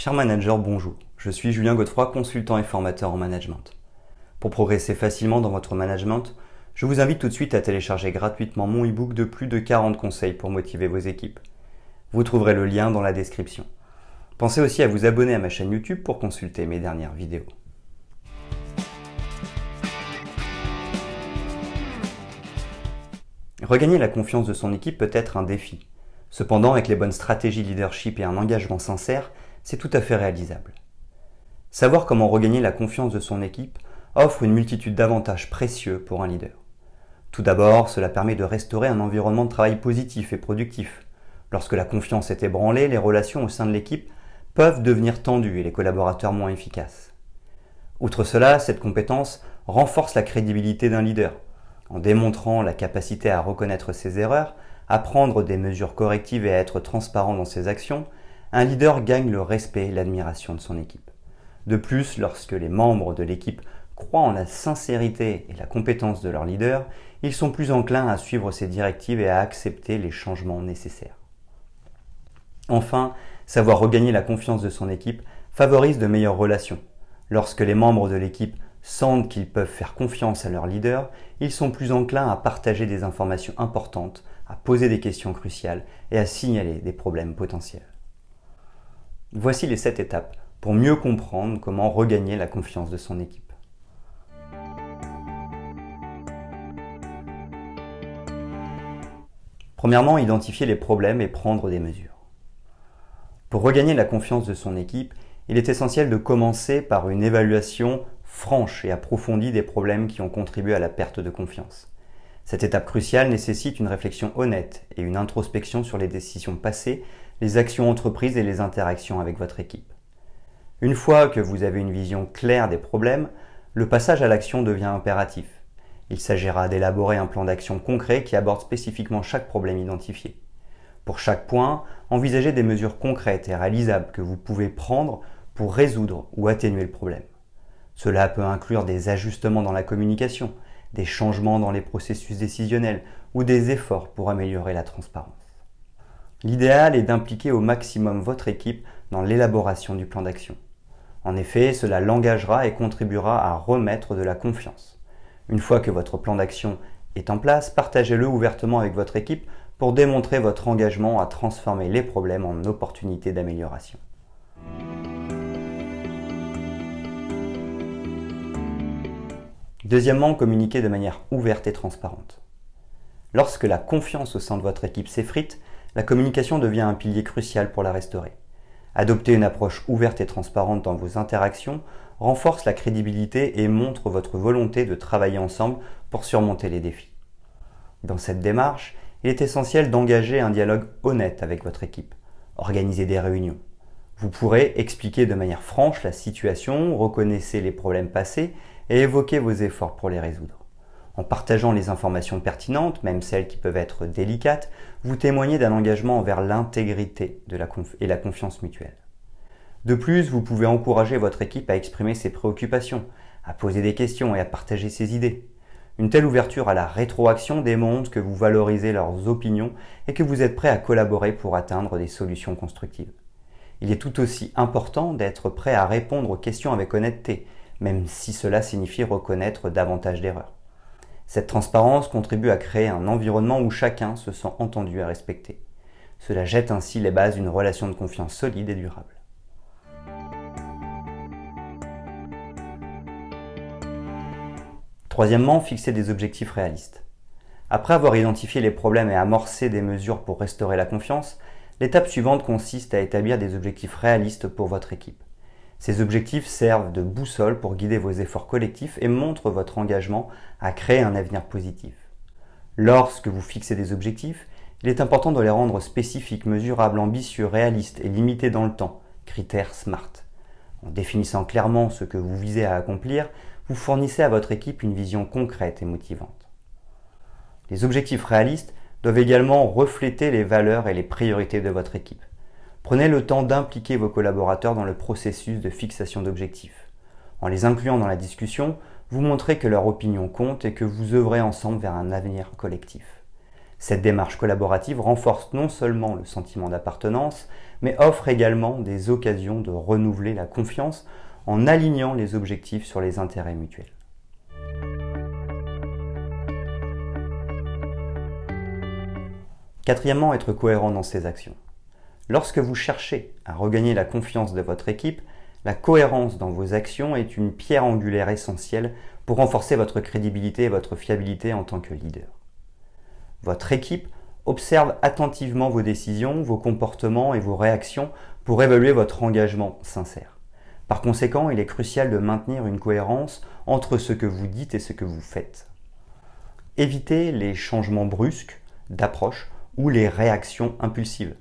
Cher manager, bonjour. Je suis Julien Godefroy, consultant et formateur en management. Pour progresser facilement dans votre management, je vous invite tout de suite à télécharger gratuitement mon e-book de plus de 40 conseils pour motiver vos équipes. Vous trouverez le lien dans la description. Pensez aussi à vous abonner à ma chaîne YouTube pour consulter mes dernières vidéos. Regagner la confiance de son équipe peut être un défi. Cependant, avec les bonnes stratégies leadership et un engagement sincère, c'est tout à fait réalisable. Savoir comment regagner la confiance de son équipe offre une multitude d'avantages précieux pour un leader. Tout d'abord, cela permet de restaurer un environnement de travail positif et productif. Lorsque la confiance est ébranlée, les relations au sein de l'équipe peuvent devenir tendues et les collaborateurs moins efficaces. Outre cela, cette compétence renforce la crédibilité d'un leader. En démontrant la capacité à reconnaître ses erreurs, à prendre des mesures correctives et à être transparent dans ses actions, un leader gagne le respect et l'admiration de son équipe. De plus, lorsque les membres de l'équipe croient en la sincérité et la compétence de leur leader, ils sont plus enclins à suivre ses directives et à accepter les changements nécessaires. Enfin, savoir regagner la confiance de son équipe favorise de meilleures relations. Lorsque les membres de l'équipe sentent qu'ils peuvent faire confiance à leur leader, ils sont plus enclins à partager des informations importantes, à poser des questions cruciales et à signaler des problèmes potentiels. Voici les 7 étapes pour mieux comprendre comment regagner la confiance de son équipe. Premièrement, identifier les problèmes et prendre des mesures. Pour regagner la confiance de son équipe, il est essentiel de commencer par une évaluation franche et approfondie des problèmes qui ont contribué à la perte de confiance. Cette étape cruciale nécessite une réflexion honnête et une introspection sur les décisions passées, les actions entreprises et les interactions avec votre équipe. Une fois que vous avez une vision claire des problèmes, le passage à l'action devient impératif. Il s'agira d'élaborer un plan d'action concret qui aborde spécifiquement chaque problème identifié. Pour chaque point, envisagez des mesures concrètes et réalisables que vous pouvez prendre pour résoudre ou atténuer le problème. Cela peut inclure des ajustements dans la communication, des changements dans les processus décisionnels ou des efforts pour améliorer la transparence. L'idéal est d'impliquer au maximum votre équipe dans l'élaboration du plan d'action. En effet, cela l'engagera et contribuera à remettre de la confiance. Une fois que votre plan d'action est en place, partagez-le ouvertement avec votre équipe pour démontrer votre engagement à transformer les problèmes en opportunités d'amélioration. Deuxièmement, communiquer de manière ouverte et transparente. Lorsque la confiance au sein de votre équipe s'effrite, la communication devient un pilier crucial pour la restaurer. Adopter une approche ouverte et transparente dans vos interactions renforce la crédibilité et montre votre volonté de travailler ensemble pour surmonter les défis. Dans cette démarche, il est essentiel d'engager un dialogue honnête avec votre équipe. Organiser des réunions, vous pourrez expliquer de manière franche la situation, reconnaissez les problèmes passés et évoquer vos efforts pour les résoudre. En partageant les informations pertinentes, même celles qui peuvent être délicates, vous témoignez d'un engagement envers l'intégrité et la confiance mutuelle. De plus, vous pouvez encourager votre équipe à exprimer ses préoccupations, à poser des questions et à partager ses idées. Une telle ouverture à la rétroaction démontre que vous valorisez leurs opinions et que vous êtes prêt à collaborer pour atteindre des solutions constructives. Il est tout aussi important d'être prêt à répondre aux questions avec honnêteté, même si cela signifie reconnaître davantage d'erreurs. Cette transparence contribue à créer un environnement où chacun se sent entendu et respecté. Cela jette ainsi les bases d'une relation de confiance solide et durable. Troisièmement, fixer des objectifs réalistes. Après avoir identifié les problèmes et amorcé des mesures pour restaurer la confiance, L'étape suivante consiste à établir des objectifs réalistes pour votre équipe. Ces objectifs servent de boussole pour guider vos efforts collectifs et montrent votre engagement à créer un avenir positif. Lorsque vous fixez des objectifs, il est important de les rendre spécifiques, mesurables, ambitieux, réalistes et limités dans le temps, critères SMART. En définissant clairement ce que vous visez à accomplir, vous fournissez à votre équipe une vision concrète et motivante. Les objectifs réalistes doivent également refléter les valeurs et les priorités de votre équipe. Prenez le temps d'impliquer vos collaborateurs dans le processus de fixation d'objectifs. En les incluant dans la discussion, vous montrez que leur opinion compte et que vous œuvrez ensemble vers un avenir collectif. Cette démarche collaborative renforce non seulement le sentiment d'appartenance, mais offre également des occasions de renouveler la confiance en alignant les objectifs sur les intérêts mutuels. Quatrièmement, être cohérent dans ses actions. Lorsque vous cherchez à regagner la confiance de votre équipe, la cohérence dans vos actions est une pierre angulaire essentielle pour renforcer votre crédibilité et votre fiabilité en tant que leader. Votre équipe observe attentivement vos décisions, vos comportements et vos réactions pour évaluer votre engagement sincère. Par conséquent, il est crucial de maintenir une cohérence entre ce que vous dites et ce que vous faites. Évitez les changements brusques d'approche ou les réactions impulsives.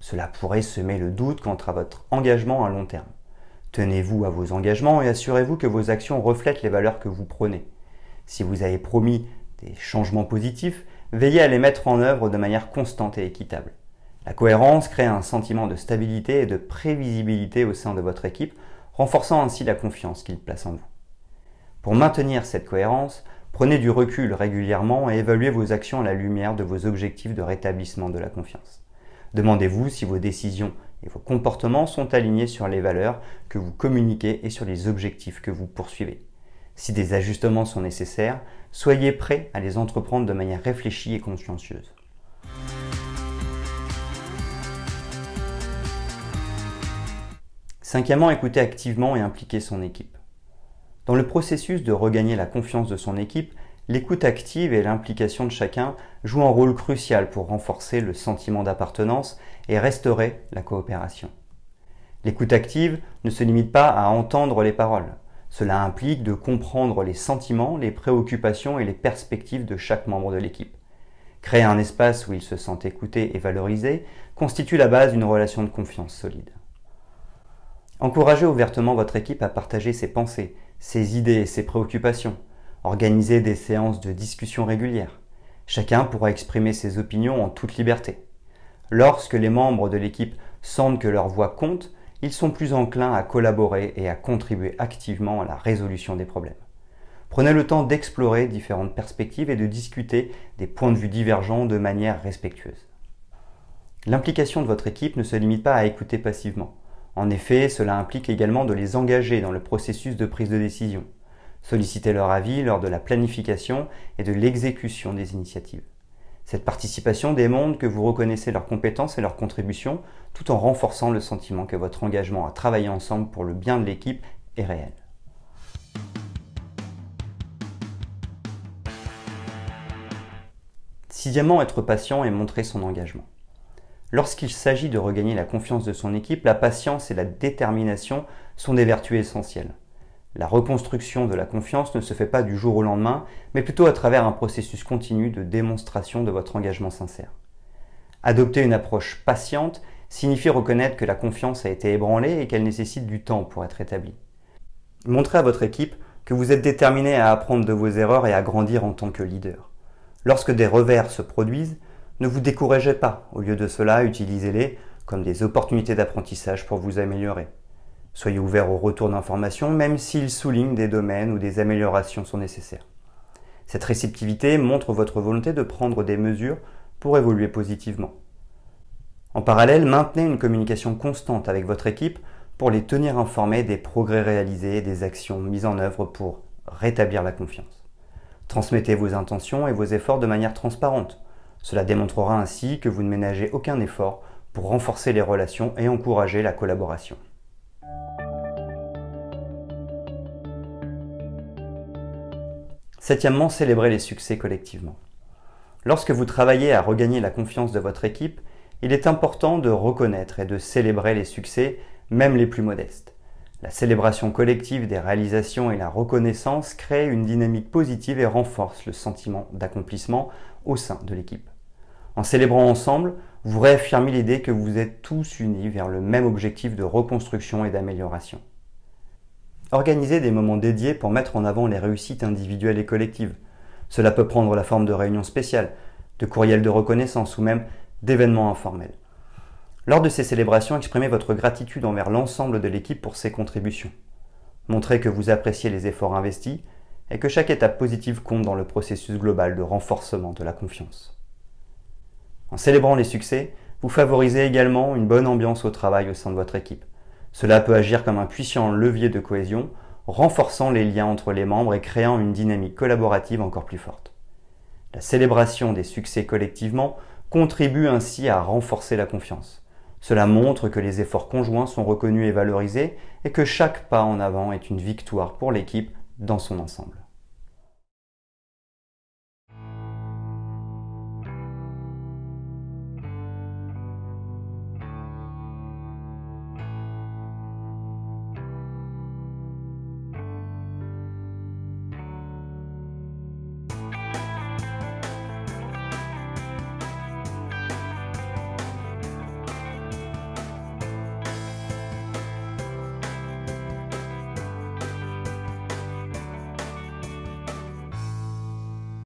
Cela pourrait semer le doute quant à votre engagement à long terme. Tenez-vous à vos engagements et assurez-vous que vos actions reflètent les valeurs que vous prenez. Si vous avez promis des changements positifs, veillez à les mettre en œuvre de manière constante et équitable. La cohérence crée un sentiment de stabilité et de prévisibilité au sein de votre équipe, renforçant ainsi la confiance qu'il place en vous. Pour maintenir cette cohérence, Prenez du recul régulièrement et évaluez vos actions à la lumière de vos objectifs de rétablissement de la confiance. Demandez-vous si vos décisions et vos comportements sont alignés sur les valeurs que vous communiquez et sur les objectifs que vous poursuivez. Si des ajustements sont nécessaires, soyez prêt à les entreprendre de manière réfléchie et consciencieuse. Cinquièmement, écoutez activement et impliquez son équipe. Dans le processus de regagner la confiance de son équipe, l'écoute active et l'implication de chacun jouent un rôle crucial pour renforcer le sentiment d'appartenance et restaurer la coopération. L'écoute active ne se limite pas à entendre les paroles. Cela implique de comprendre les sentiments, les préoccupations et les perspectives de chaque membre de l'équipe. Créer un espace où ils se sentent écoutés et valorisés constitue la base d'une relation de confiance solide. Encouragez ouvertement votre équipe à partager ses pensées, ses idées et ses préoccupations, organiser des séances de discussion régulières. Chacun pourra exprimer ses opinions en toute liberté. Lorsque les membres de l'équipe sentent que leur voix compte, ils sont plus enclins à collaborer et à contribuer activement à la résolution des problèmes. Prenez le temps d'explorer différentes perspectives et de discuter des points de vue divergents de manière respectueuse. L'implication de votre équipe ne se limite pas à écouter passivement. En effet, cela implique également de les engager dans le processus de prise de décision, solliciter leur avis lors de la planification et de l'exécution des initiatives. Cette participation démontre que vous reconnaissez leurs compétences et leurs contributions tout en renforçant le sentiment que votre engagement à travailler ensemble pour le bien de l'équipe est réel. Sixièmement, être patient et montrer son engagement. Lorsqu'il s'agit de regagner la confiance de son équipe, la patience et la détermination sont des vertus essentielles. La reconstruction de la confiance ne se fait pas du jour au lendemain, mais plutôt à travers un processus continu de démonstration de votre engagement sincère. Adopter une approche patiente signifie reconnaître que la confiance a été ébranlée et qu'elle nécessite du temps pour être établie. Montrez à votre équipe que vous êtes déterminé à apprendre de vos erreurs et à grandir en tant que leader. Lorsque des revers se produisent, ne vous découragez pas, au lieu de cela, utilisez-les comme des opportunités d'apprentissage pour vous améliorer. Soyez ouvert au retour d'informations, même s'ils soulignent des domaines où des améliorations sont nécessaires. Cette réceptivité montre votre volonté de prendre des mesures pour évoluer positivement. En parallèle, maintenez une communication constante avec votre équipe pour les tenir informés des progrès réalisés et des actions mises en œuvre pour rétablir la confiance. Transmettez vos intentions et vos efforts de manière transparente cela démontrera ainsi que vous ne ménagez aucun effort pour renforcer les relations et encourager la collaboration. Septièmement, célébrer les succès collectivement. Lorsque vous travaillez à regagner la confiance de votre équipe, il est important de reconnaître et de célébrer les succès, même les plus modestes. La célébration collective des réalisations et la reconnaissance créent une dynamique positive et renforcent le sentiment d'accomplissement au sein de l'équipe. En célébrant ensemble, vous réaffirmez l'idée que vous êtes tous unis vers le même objectif de reconstruction et d'amélioration. Organisez des moments dédiés pour mettre en avant les réussites individuelles et collectives. Cela peut prendre la forme de réunions spéciales, de courriels de reconnaissance ou même d'événements informels. Lors de ces célébrations, exprimez votre gratitude envers l'ensemble de l'équipe pour ses contributions. Montrez que vous appréciez les efforts investis et que chaque étape positive compte dans le processus global de renforcement de la confiance. En célébrant les succès, vous favorisez également une bonne ambiance au travail au sein de votre équipe. Cela peut agir comme un puissant levier de cohésion, renforçant les liens entre les membres et créant une dynamique collaborative encore plus forte. La célébration des succès collectivement contribue ainsi à renforcer la confiance. Cela montre que les efforts conjoints sont reconnus et valorisés et que chaque pas en avant est une victoire pour l'équipe dans son ensemble.